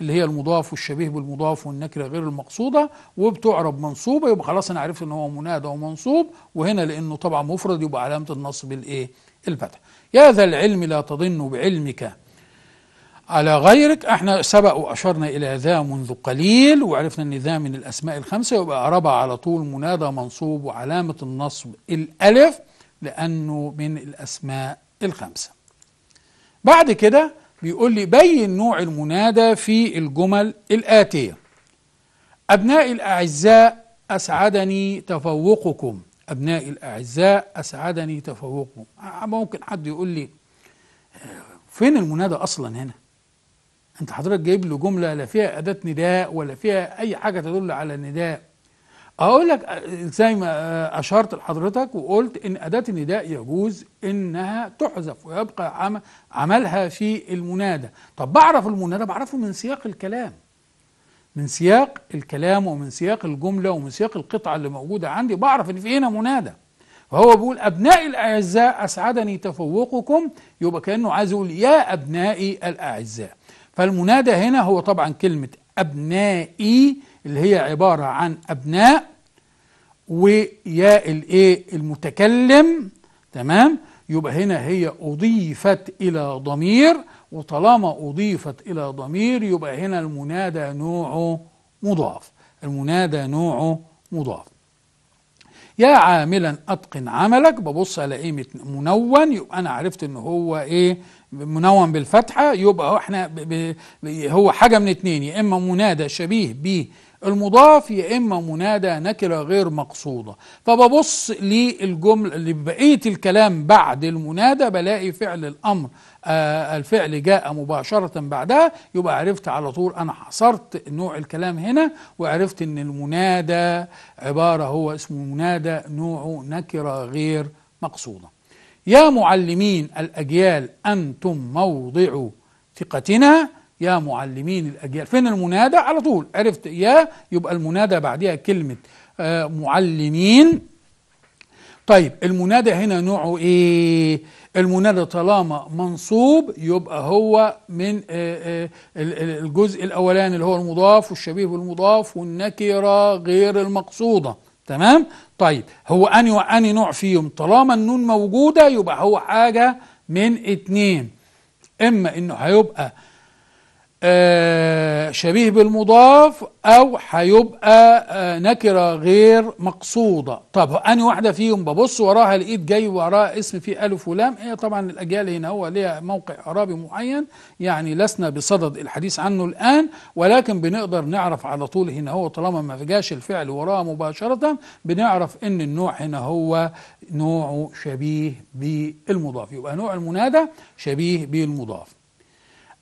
اللي هي المضاف والشبيه بالمضاف والنكره غير المقصوده وبتعرب منصوبه يبقى خلاص انا عرفت ان هو منادى ومنصوب وهنا لانه طبعا مفرد يبقى علامه النصب الايه؟ الفتح. يا ذا العلم لا تضن بعلمك على غيرك احنا سبق واشرنا الى ذا منذ قليل وعرفنا ان ذا من الاسماء الخمسه يبقى قربها على طول منادى منصوب وعلامه النصب الالف لانه من الاسماء الخمسه. بعد كده بيقول لي بين نوع المنادى في الجمل الآتية أبناء الأعزاء أسعدني تفوقكم أبناء الأعزاء أسعدني تفوقكم آه، ممكن حد يقول لي آه، فين المنادى أصلا هنا أنت حضرتك جايب له جملة لا فيها أداة نداء ولا فيها أي حاجة تدل على النداء اقول لك زي ما آه، اشرت لحضرتك وقلت ان اداه النداء يجوز انها تحذف ويبقى عملها في المنادى طب بعرف المنادى بعرفه من سياق الكلام من سياق الكلام ومن سياق الجمله ومن سياق القطعه اللي موجوده عندي بعرف ان في هنا منادى فهو بيقول ابنائي الاعزاء اسعدني تفوقكم يبقى كانه عايز يقول يا ابنائي الاعزاء فالمنادى هنا هو طبعا كلمه ابنائي اللي هي عبارة عن أبناء وياء الإيه المتكلم تمام يبقى هنا هي أضيفت إلى ضمير وطالما أضيفت إلى ضمير يبقى هنا المنادى نوعه مضاف المنادى نوعه مضاف يا عاملا أتقن عملك ببص على إيه منون يبقى أنا عرفت إن هو إيه منون بالفتحة يبقى إحنا هو حاجة من اتنين يا إما منادى شبيه به المضاف يا اما منادى نكره غير مقصوده فببص للجمله لبقيه الكلام بعد المنادى بلاقي فعل الامر آه الفعل جاء مباشره بعدها يبقى عرفت على طول انا حصرت نوع الكلام هنا وعرفت ان المنادى عباره هو اسمه منادى نوعه نكره غير مقصوده يا معلمين الاجيال انتم موضع ثقتنا يا معلمين الأجيال فين المنادى على طول عرفت يا يبقى المنادى بعدها كلمة آه معلمين طيب المنادى هنا نوعه ايه المنادى طالما منصوب يبقى هو من آه، آه، الجزء الاولاني اللي هو المضاف والشبيه بالمضاف والنكره غير المقصوده تمام طيب هو اني اني نوع فيهم طالما النون موجوده يبقى هو حاجه من اتنين اما انه هيبقى آه شبيه بالمضاف او هيبقى آه نكره غير مقصوده طب انا واحده فيهم ببص وراها لقيت جاي وراها اسم فيه الف ولام هي طبعا الاجيال هنا هو ليها موقع اعرابي معين يعني لسنا بصدد الحديث عنه الان ولكن بنقدر نعرف على طول هنا هو طالما ما جاش الفعل وراها مباشره بنعرف ان النوع هنا هو نوعه شبيه بالمضاف يبقى نوع المنادى شبيه بالمضاف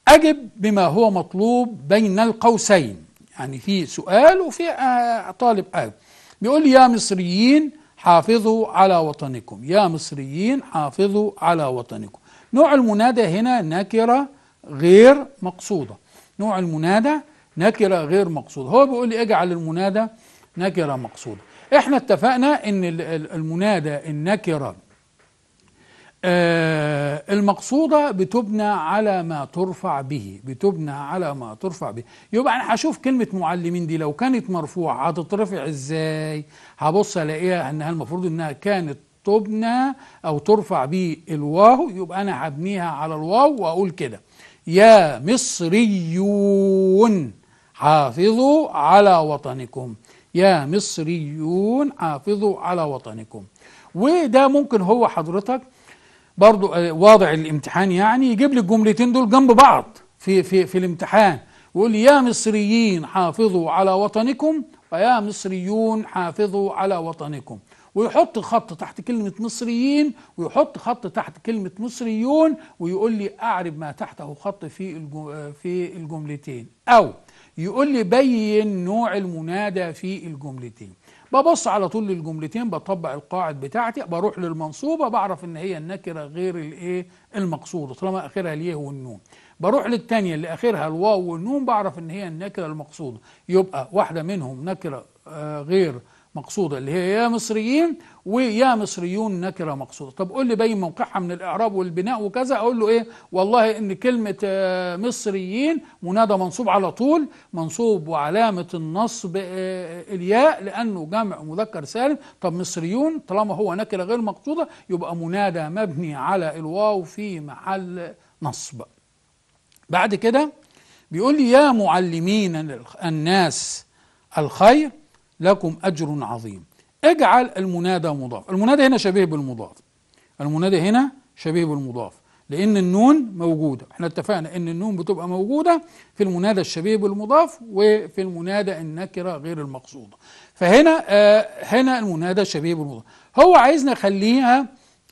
أجب بما هو مطلوب بين القوسين يعني في سؤال وفي آه، طالب أجب بيقول لي يا مصريين حافظوا على وطنكم يا مصريين حافظوا على وطنكم نوع المنادى هنا نكرة غير مقصودة نوع المنادى نكرة غير مقصودة هو بيقول لي اجعل المنادى نكرة مقصودة احنا اتفقنا ان المنادى النكرة آه، المقصودة بتبنى على ما ترفع به بتبنى على ما ترفع به يبقى أنا هشوف كلمة معلمين دي لو كانت مرفوعة هتترفع إزاي هبص ألاقيها أنها المفروض أنها كانت تبنى أو ترفع به الواو يبقى أنا هبنيها على الواو وأقول كده يا مصريون حافظوا على وطنكم يا مصريون حافظوا على وطنكم وده ممكن هو حضرتك برضو آه، واضع الامتحان يعني يجيب لي الجملتين دول جنب بعض في في في الامتحان ويقول لي يا مصريين حافظوا على وطنكم ويا مصريون حافظوا على وطنكم ويحط خط تحت كلمة مصريين ويحط خط تحت كلمة مصريون ويقول لي أعرب ما تحته خط في آه، في الجملتين أو يقول لي بين نوع المنادى في الجملتين ببص على طول للجملتين بطبق القاعد بتاعتي بروح للمنصوبة بعرف ان هي النكرة غير الايه المقصودة طالما اخرها اليه والنون بروح للتانية اللي اخرها الواو والنون بعرف ان هي النكرة المقصودة يبقى واحدة منهم نكرة آه، غير مقصودة اللي هي يا مصريين ويا مصريون نكره مقصوده طب قول لي بين موقعها من الاعراب والبناء وكذا اقول له ايه والله ان كلمه آه، مصريين منادى منصوب على طول منصوب وعلامه النصب آه، الياء لانه جمع مذكر سالم طب مصريون طالما هو نكره غير مقصوده يبقى منادى مبني على الواو في محل نصب بعد كده بيقول لي يا معلمين الناس الخير لكم اجر عظيم اجعل المنادى مضاف المنادى هنا شبيه بالمضاف المنادى هنا شبيه بالمضاف لأن النون موجودة احنا اتفقنا أن النون بتبقى موجودة في المنادى الشبيه بالمضاف وفي المنادى النكرة غير المقصودة فهنا آه هنا المنادى الشبيه بالمضاف هو عايزنا اخليها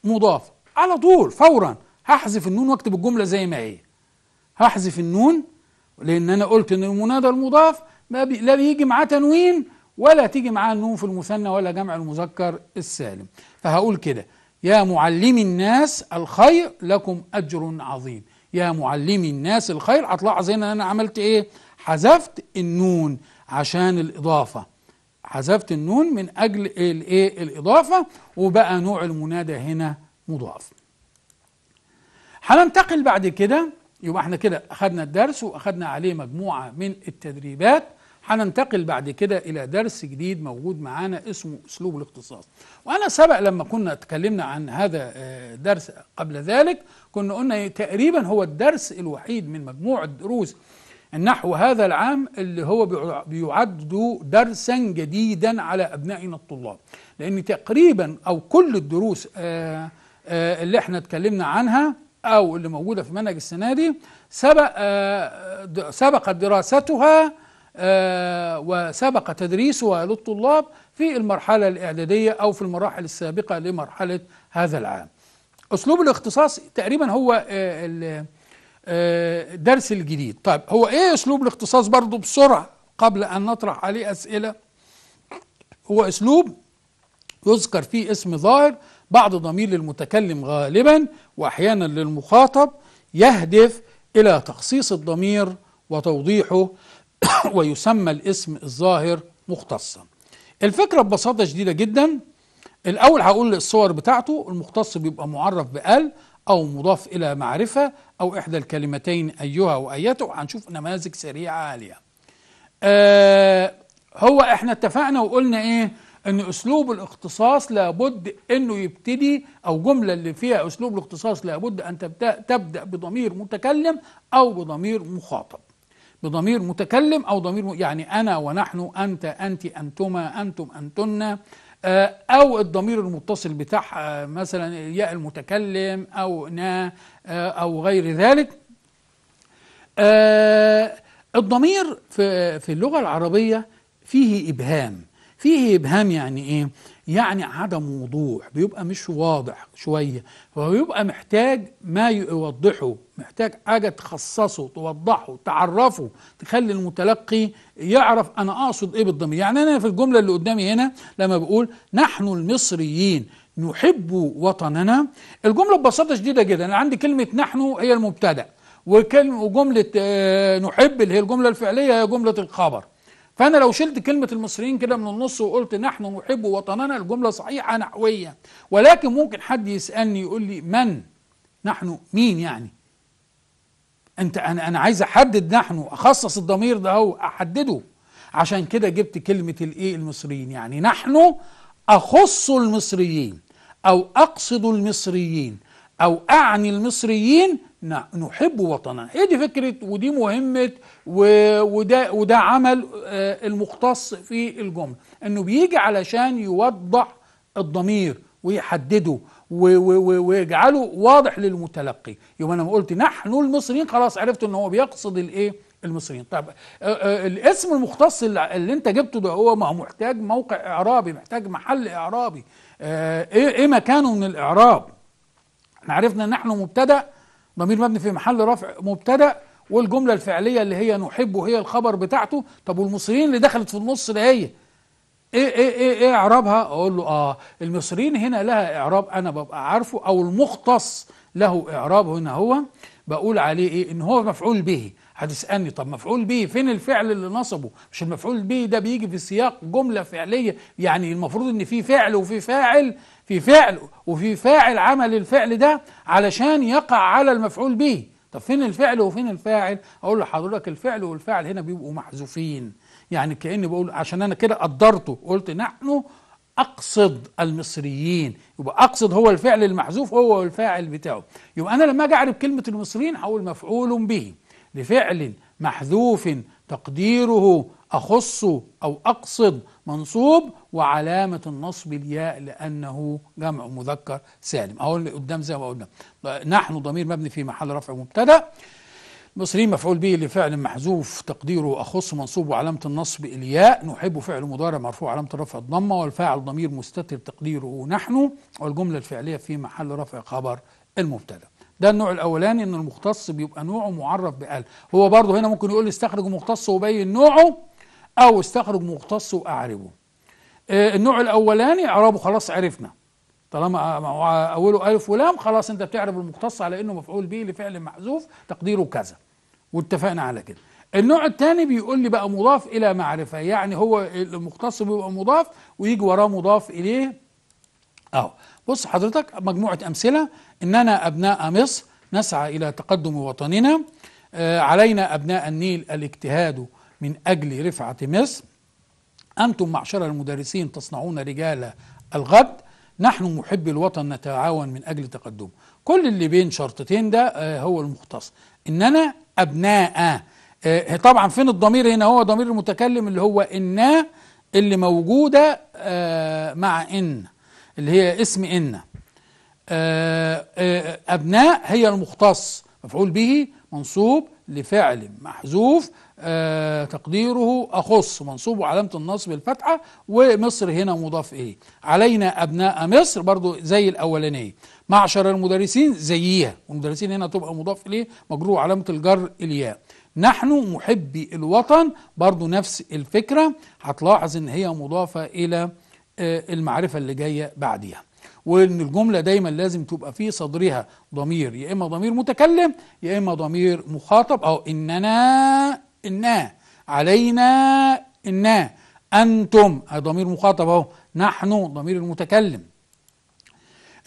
مضاف على طول فورا هحذف النون واكتب الجملة زي ما هي هحذف النون لأن أنا قلت أن المنادى المضاف ما بي لا بيجي معاه تنوين ولا تيجي معاه النون في المثنى ولا جمع المذكر السالم فهقول كده يا معلم الناس الخير لكم أجر عظيم يا معلم الناس الخير هتلاحظ هنا أنا عملت إيه حذفت النون عشان الإضافة حذفت النون من أجل الإيه الإضافة وبقى نوع المنادى هنا مضاف هننتقل بعد كده يبقى احنا كده أخدنا الدرس وأخدنا عليه مجموعة من التدريبات هننتقل بعد كده الى درس جديد موجود معانا اسمه اسلوب الاختصاص وانا سبق لما كنا اتكلمنا عن هذا الدرس آه، قبل ذلك كنا قلنا تقريبا هو الدرس الوحيد من مجموع الدروس النحو هذا العام اللي هو بيعد درسا جديدا على ابنائنا الطلاب لان تقريبا او كل الدروس آه، آه، اللي احنا اتكلمنا عنها او اللي موجوده في منهج السنه دي سبق سبقت دراستها آه، وسبق تدريسها للطلاب في المرحلة الإعدادية أو في المراحل السابقة لمرحلة هذا العام أسلوب الاختصاص تقريبا هو آه، الدرس آه، الجديد طيب هو إيه أسلوب الاختصاص برضو بسرعة قبل أن نطرح عليه أسئلة هو أسلوب يذكر فيه اسم ظاهر بعض ضمير للمتكلم غالبا وأحيانا للمخاطب يهدف إلى تخصيص الضمير وتوضيحه [coughs] ويسمى الاسم الظاهر مختصا الفكرة ببساطة شديدة جدا الأول هقول الصور بتاعته المختص بيبقى معرف بال أو مضاف إلى معرفة أو إحدى الكلمتين أيها وأيته هنشوف نماذج سريعة عالية آه هو إحنا اتفقنا وقلنا إيه ان اسلوب الاختصاص لابد انه يبتدي او جمله اللي فيها اسلوب الاختصاص لابد ان تبدا تبدا بضمير متكلم او بضمير مخاطب بضمير متكلم أو ضمير م... يعني أنا ونحن أنت أنت أنتما أنتم أنتن آه، أو الضمير المتصل بتاع آه، مثلا ياء المتكلم أو نا آه، أو غير ذلك الضمير في اللغة العربية فيه إبهام فيه إبهام يعني إيه؟ يعني عدم وضوح بيبقى مش واضح شوية فهو يبقى محتاج ما يوضحه محتاج حاجة تخصصه توضحه تعرفه تخلي المتلقي يعرف أنا أقصد إيه بالضمير يعني أنا في الجملة اللي قدامي هنا لما بقول نحن المصريين نحب وطننا الجملة ببساطة شديدة جدا أنا عندي كلمة نحن هي المبتدأ وكلمة وجملة آه، نحب اللي هي الجملة الفعلية هي جملة الخبر فأنا لو شلت كلمة المصريين كده من النص وقلت نحن نحب وطننا الجملة صحيحة نحويا ولكن ممكن حد يسألني يقول لي من نحن مين يعني انت انا انا عايز احدد نحن اخصص الضمير ده اهو احدده عشان كده جبت كلمه الايه المصريين يعني نحن اخص المصريين او اقصد المصريين أو أعني المصريين نحب وطننا هي دي فكرة ودي مهمة وده, وده عمل آه، المختص في الجملة أنه بيجي علشان يوضح الضمير ويحدده ويجعله واضح للمتلقي يبقى انا قلت نحن المصريين خلاص عرفت ان هو بيقصد الايه المصريين طيب الاسم المختص اللي انت جبته ده هو ما هو محتاج موقع اعرابي محتاج محل اعرابي إيه،, ايه مكانه من الاعراب احنا عرفنا ان نحن مبتدا ضمير مبني في محل رفع مبتدا والجمله الفعليه اللي هي نحبه هي الخبر بتاعته طب والمصريين اللي دخلت في النص ده هي ايه ايه ايه ايه اعرابها اقول له اه المصريين هنا لها اعراب انا ببقى عارفه او المختص له اعراب هنا هو بقول عليه ايه ان هو مفعول به هتسالني طب مفعول به فين الفعل اللي نصبه مش المفعول به ده بيجي في سياق جمله فعليه يعني المفروض ان في فعل وفي فاعل في فعل وفي فاعل عمل الفعل ده علشان يقع على المفعول به طب فين الفعل وفين الفاعل اقول لحضرتك الفعل والفاعل هنا بيبقوا محذوفين يعني كاني بقول عشان انا كده قدرته قلت نحن اقصد المصريين يبقى اقصد هو الفعل المحذوف هو الفاعل بتاعه يبقى انا لما اجي اعرف كلمه المصريين هقول مفعول به لفعل محذوف تقديره اخص او اقصد منصوب وعلامة النصب الياء لأنه جمع مذكر سالم أهو اللي قدام زي ما قلنا نحن ضمير مبني في محل رفع مبتدأ مصري مفعول به لفعل محذوف تقديره أخص منصوب وعلامة النصب الياء نحب فعل مضارع مرفوع علامة الرفع الضمة والفاعل ضمير مستتر تقديره نحن والجملة الفعلية في محل رفع خبر المبتدأ ده النوع الاولاني ان المختص بيبقى نوعه معرف بال هو برضه هنا ممكن يقول لي استخرج مختص وبين نوعه أو استخرج مختص وأعربه آه، النوع الأولاني إعرابه خلاص عرفنا طالما آه، أوله ألف ولام خلاص أنت بتعرف المختص على إنه مفعول به لفعل محذوف تقديره كذا واتفقنا على كده النوع الثاني بيقول لي بقى مضاف إلى معرفة يعني هو المختص بيبقى مضاف ويجي وراه مضاف إليه أهو بص حضرتك مجموعة أمثلة إننا أبناء مصر نسعى إلى تقدم وطننا آه، علينا أبناء النيل الاجتهاد من أجل رفعة مصر أنتم معشر المدرسين تصنعون رجال الغد نحن محبي الوطن نتعاون من أجل تقدمه كل اللي بين شرطتين ده آه، هو المختص إننا أبناء آه، آه، طبعا فين الضمير هنا هو ضمير المتكلم اللي هو إنا اللي موجودة مع إن اللي هي اسم إن أبناء هي المختص مفعول به منصوب لفعل محذوف آه، تقديره أخص منصوب وعلامة النصب الفتحة ومصر هنا مضاف إيه علينا أبناء مصر برضو زي الأولانية معشر المدرسين زيها والمدرسين هنا تبقى مضاف إليه مجرور علامة الجر الياء نحن محبي الوطن برضو نفس الفكرة هتلاحظ إن هي مضافة إلى آه، المعرفة اللي جاية بعديها وان الجمله دايما لازم تبقى في صدرها ضمير يا اما ضمير متكلم يا اما ضمير مخاطب او اننا إنا علينا إنا أنتم ضمير مخاطب أهو نحن ضمير المتكلم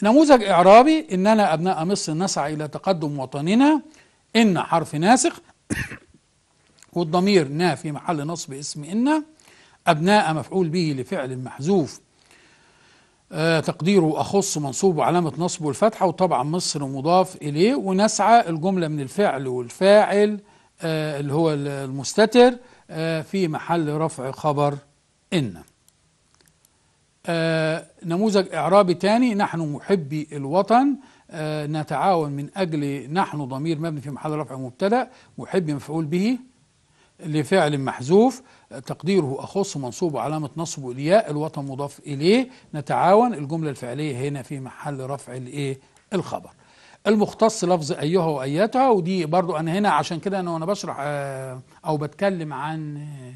نموذج إعرابي إننا أبناء مصر نسعى إلى تقدم وطننا إن حرف ناسخ [coughs] والضمير نا في محل نصب اسم إن أبناء مفعول به لفعل محذوف أه تقديره أخص منصوب وعلامة نصبه الفتحة وطبعا مصر مضاف إليه ونسعى الجملة من الفعل والفاعل آه، اللي هو المستتر آه، في محل رفع خبر إن آه، نموذج إعرابي تاني نحن محبي الوطن نتعاون من أجل نحن ضمير مبني في محل رفع مبتدأ محبي مفعول به لفعل محذوف تقديره أخص منصوب علامة نصب الياء الوطن مضاف إليه نتعاون الجملة الفعلية هنا في محل رفع الإيه الخبر المختص لفظ أيها وأياتها ودي برضو أنا هنا عشان كده أنا وأنا بشرح آه، أو بتكلم عن آه،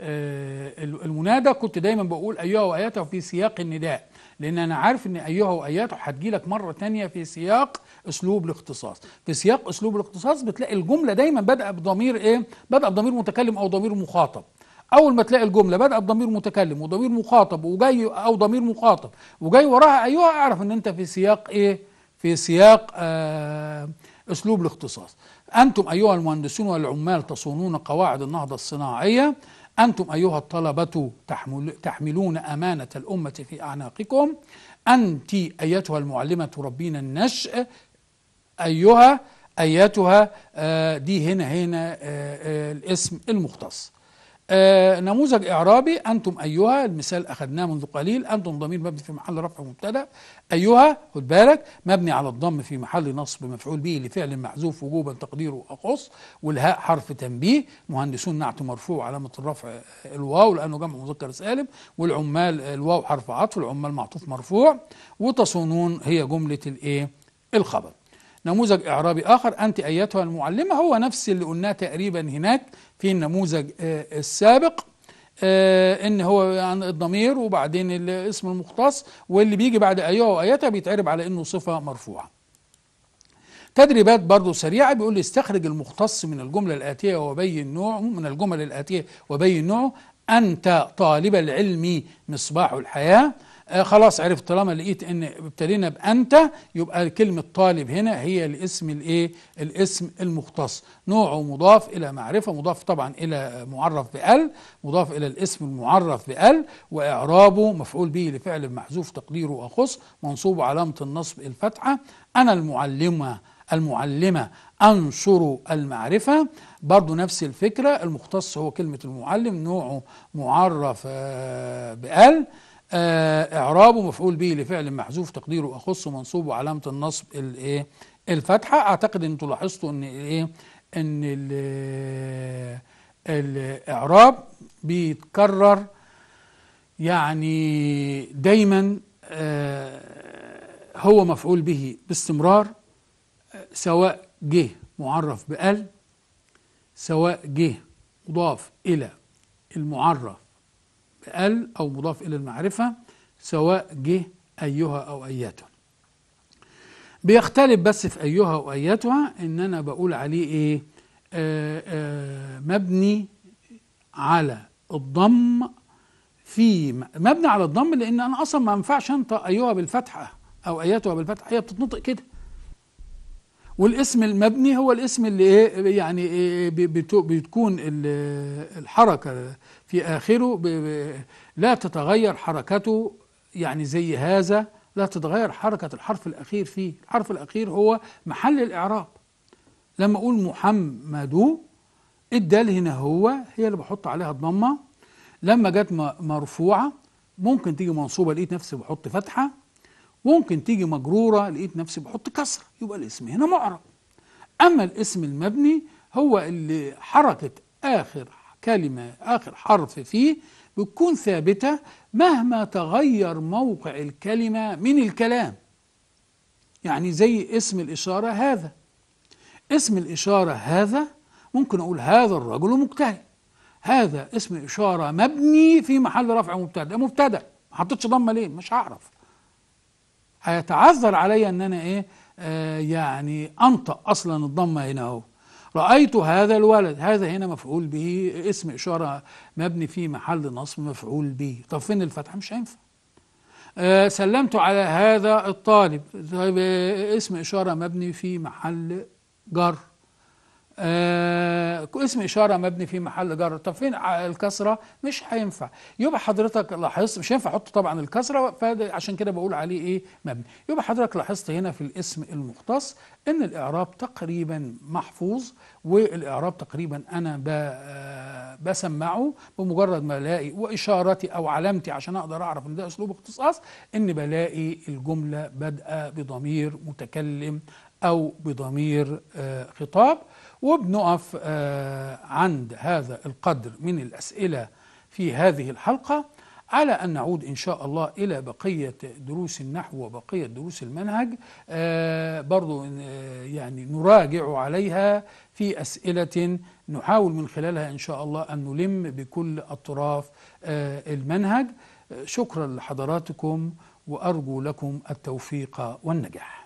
آه، المنادى كنت دايما بقول أيها وأياتها في سياق النداء لأن أنا عارف إن أيها وأياتها هتجيلك مرة تانية في سياق أسلوب الاختصاص في سياق أسلوب الاختصاص بتلاقي الجملة دايما بدأ بضمير إيه؟ بدأ بضمير متكلم أو ضمير مخاطب اول ما تلاقي الجمله بدأ بضمير متكلم وضمير مخاطب وجاي او ضمير مخاطب وجاي وراها ايها اعرف ان انت في سياق ايه في سياق آه، أسلوب الاختصاص أنتم أيها المهندسون والعمال تصونون قواعد النهضة الصناعية أنتم أيها الطلبة تحملون أمانة الأمة في أعناقكم أنت أيتها المعلمة تربين النشء أيها أيتها آه، دي هنا هنا آه، الاسم المختص آه نموذج إعرابي أنتم أيها المثال أخذناه منذ قليل أنتم ضمير مبني في محل رفع مبتدأ أيها خد بالك مبني على الضم في محل نصب مفعول به لفعل محذوف وجوبا تقديره أقص والهاء حرف تنبيه مهندسون نعت مرفوع علامة الرفع الواو لأنه جمع مذكر سالم والعمال الواو حرف عطف العمال معطوف مرفوع وتصونون هي جملة الإيه الخبر نموذج إعرابي آخر أنت أيتها المعلمة هو نفس اللي قلناه تقريبا هناك في النموذج آه، السابق آه، ان هو عن الضمير وبعدين الاسم المختص واللي بيجي بعد ايوه وايتها بيتعرب على انه صفه مرفوعه تدريبات برضه سريعة بيقول لي استخرج المختص من الجملة الآتية وبين نوعه من الجمل الآتية وبين نوعه أنت طالب العلم مصباح الحياة آه خلاص عرفت طالما لقيت ان ابتدينا بانت يبقى كلمه طالب هنا هي الاسم الايه الاسم المختص نوعه مضاف الى معرفه مضاف طبعا الى معرف بال مضاف الى الاسم المعرف بال واعرابه مفعول به لفعل محذوف تقديره اخص منصوب علامه النصب الفتحه انا المعلمه المعلمه انشر المعرفه برضو نفس الفكره المختص هو كلمه المعلم نوعه معرف آه، بال آه، إعرابه مفعول به لفعل محذوف تقديره أخص منصوب وعلامة النصب الإيه الفتحة أعتقد أن لاحظتوا أن الإيه أن الإعراب آه، بيتكرر يعني دايما آه، هو مفعول به باستمرار سواء جه معرف بأل سواء جه مضاف إلى المعرف ال أو مضاف إلى المعرفة سواء جه أيها أو أياتها بيختلف بس في أيها أو أياتها إن أنا بقول عليه إيه آآ آه، آآ آه، مبني على الضم في مبني على الضم لأن أنا أصلا ما ينفعش أنطق أيها بالفتحة أو أياتها بالفتحة هي بتتنطق كده والاسم المبني هو الاسم اللي ايه يعني إيه بتكون الحركه في اخره لا تتغير حركته يعني زي هذا لا تتغير حركه الحرف الاخير فيه الحرف الاخير هو محل الاعراب لما اقول محمد الدال هنا هو هي اللي بحط عليها الضمه لما جت مرفوعه ممكن تيجي منصوبه لقيت نفسي بحط فتحه ممكن تيجي مجرورة لقيت نفسي بحط كسر يبقى الاسم هنا معرب أما الاسم المبني هو اللي حركة آخر كلمة آخر حرف فيه بتكون ثابتة مهما تغير موقع الكلمة من الكلام يعني زي اسم الإشارة هذا اسم الإشارة هذا ممكن أقول هذا الرجل مجتهد هذا اسم إشارة مبني في محل رفع مبتدأ مبتدأ ما حطيتش ضمة ليه مش هعرف هيتعذر علي ان انا ايه آه يعني انطق اصلا الضمه هنا اهو رايت هذا الولد هذا هنا مفعول به اسم اشاره مبني في محل نصب مفعول به طب فين الفتحه مش هينفع آه سلمت على هذا الطالب طيب آه اسم اشاره مبني في محل جر آه اسم إشارة مبني في محل جر طب فين الكسرة مش هينفع يبقى حضرتك لاحظت مش هينفع أحط طبعا الكسرة عشان كده بقول عليه إيه مبني يبقى حضرتك لاحظت هنا في الاسم المختص إن الإعراب تقريبا محفوظ والإعراب تقريبا أنا آه، بسمعه بمجرد ما ألاقي وإشارتي أو علامتي عشان أقدر أعرف إن ده أسلوب اختصاص إن بلاقي الجملة بادئة بضمير متكلم أو بضمير آه خطاب وبنقف آه، عند هذا القدر من الأسئلة في هذه الحلقة على أن نعود إن شاء الله إلى بقية دروس النحو وبقية دروس المنهج آه، برضو آه، يعني نراجع عليها في أسئلة نحاول من خلالها إن شاء الله أن نلم بكل أطراف المنهج شكرا لحضراتكم وأرجو لكم التوفيق والنجاح